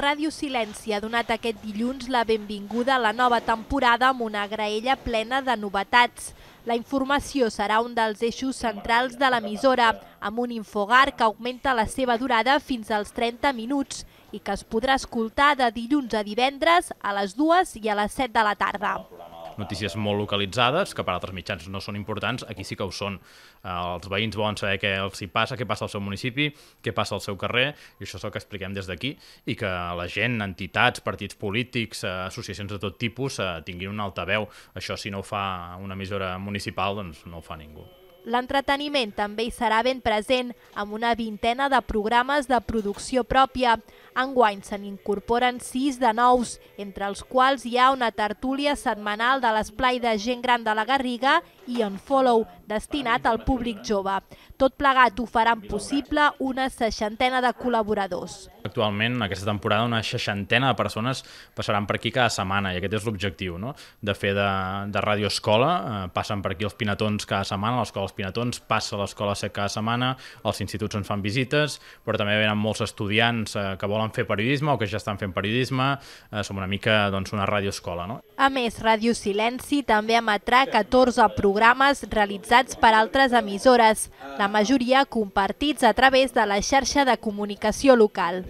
Ràdio Silenci ha donat aquest dilluns la benvinguda a la nova temporada amb una graella plena de novetats. La informació serà un dels eixos centrals de l'emissora, amb un infogar que augmenta la seva durada fins als 30 minuts i que es podrà escoltar de dilluns a divendres a les 2 i a les 7 de la tarda notícies molt localitzades, que per altres mitjans no són importants, aquí sí que ho són. Eh, els veïns volen saber què els hi passa, què passa al seu municipi, què passa al seu carrer, i això és el que expliquem des d'aquí, i que la gent, entitats, partits polítics, eh, associacions de tot tipus, eh, tinguin una altaveu. Això, si no ho fa una emissora municipal, doncs no ho fa ningú. L'entreteniment també hi serà ben present amb una vintena de programes de producció pròpia. Enguany se n'incorporen sis de nous, entre els quals hi ha una tertúlia setmanal de l'esplai de gent gran de la Garriga i en Follow, destinat al públic jove. Tot plegat ho faran possible una seixantena de col·laboradors. Actualment, aquesta temporada, una seixantena de persones passaran per aquí cada setmana i aquest és l'objectiu, no? de fer de, de radioescola. Eh, passen per aquí els pinatons cada setmana, l'escola els Pinatons passa a l'escola set cada setmana, als instituts on fan visites, però també venen molts estudiants eh, que volen fer periodisme o que ja estan fent periodisme, eh, som una mica doncs, una radioescola. No? A més, Ràdio Silenci també emetrà 14 programes realitzats per altres emissores, la majoria compartits a través de la xarxa de comunicació local.